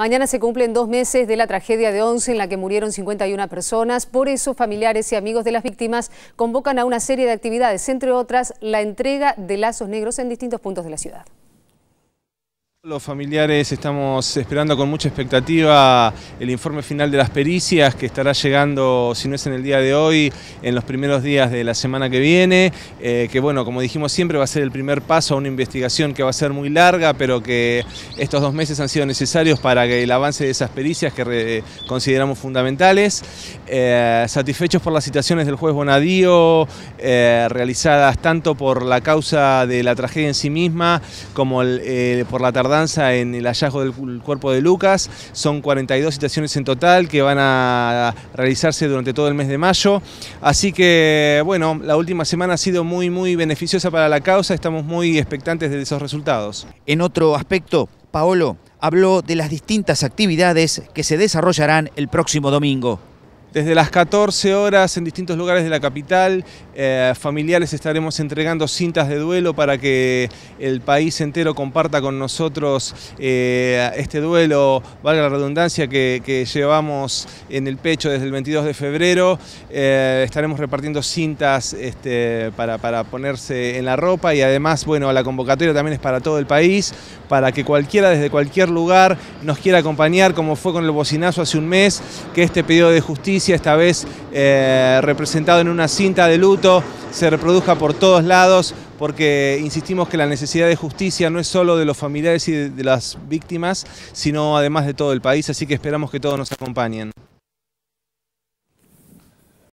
Mañana se cumplen dos meses de la tragedia de Once en la que murieron 51 personas. Por eso, familiares y amigos de las víctimas convocan a una serie de actividades, entre otras la entrega de lazos negros en distintos puntos de la ciudad. Los familiares estamos esperando con mucha expectativa el informe final de las pericias que estará llegando, si no es en el día de hoy, en los primeros días de la semana que viene, eh, que bueno, como dijimos siempre, va a ser el primer paso a una investigación que va a ser muy larga, pero que estos dos meses han sido necesarios para que el avance de esas pericias que consideramos fundamentales. Eh, satisfechos por las citaciones del juez Bonadío, eh, realizadas tanto por la causa de la tragedia en sí misma, como por la tardanza danza en el hallazgo del cuerpo de Lucas. Son 42 citaciones en total que van a realizarse durante todo el mes de mayo. Así que, bueno, la última semana ha sido muy, muy beneficiosa para la causa. Estamos muy expectantes de esos resultados. En otro aspecto, Paolo habló de las distintas actividades que se desarrollarán el próximo domingo. Desde las 14 horas en distintos lugares de la capital, eh, familiares estaremos entregando cintas de duelo para que el país entero comparta con nosotros eh, este duelo, valga la redundancia, que, llevamos en el pecho desde el 22 de febrero. Eh, estaremos repartiendo cintas este, para, para ponerse en la ropa y además, bueno, la convocatoria también es para todo el país, para que cualquiera desde cualquier lugar nos quiera acompañar, como fue con el bocinazo hace un mes, que este pedido de justicia esta vez eh, representado en una cinta de luto, se reproduzca por todos lados, porque insistimos que la necesidad de justicia no es solo de los familiares y de las víctimas, sino además de todo el país, así que esperamos que todos nos acompañen.